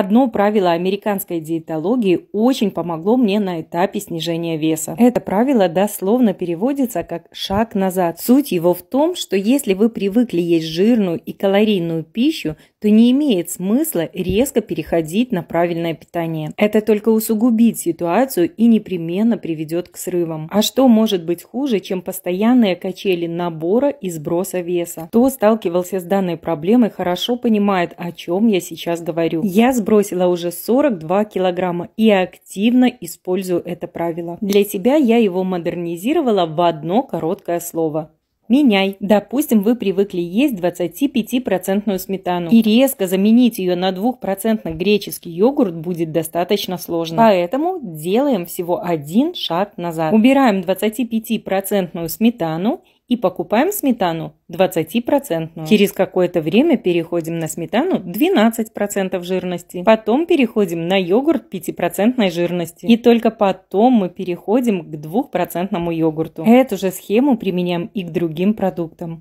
Одно правило американской диетологии очень помогло мне на этапе снижения веса. Это правило дословно переводится как «шаг назад». Суть его в том, что если вы привыкли есть жирную и калорийную пищу, то не имеет смысла резко переходить на правильное питание. Это только усугубит ситуацию и непременно приведет к срывам. А что может быть хуже, чем постоянные качели набора и сброса веса? Кто сталкивался с данной проблемой, хорошо понимает, о чем я сейчас говорю. Я сбросил сбросила уже 42 килограмма и активно использую это правило. Для себя я его модернизировала в одно короткое слово. Меняй. Допустим, вы привыкли есть 25% сметану. И резко заменить ее на 2% греческий йогурт будет достаточно сложно. Поэтому делаем всего один шаг назад. Убираем 25% сметану и покупаем сметану 20%. Через какое-то время переходим на сметану 12% жирности. Потом переходим на йогурт 5% жирности. И только потом мы переходим к 2% йогурту. Эту же схему применяем и к другим продуктам.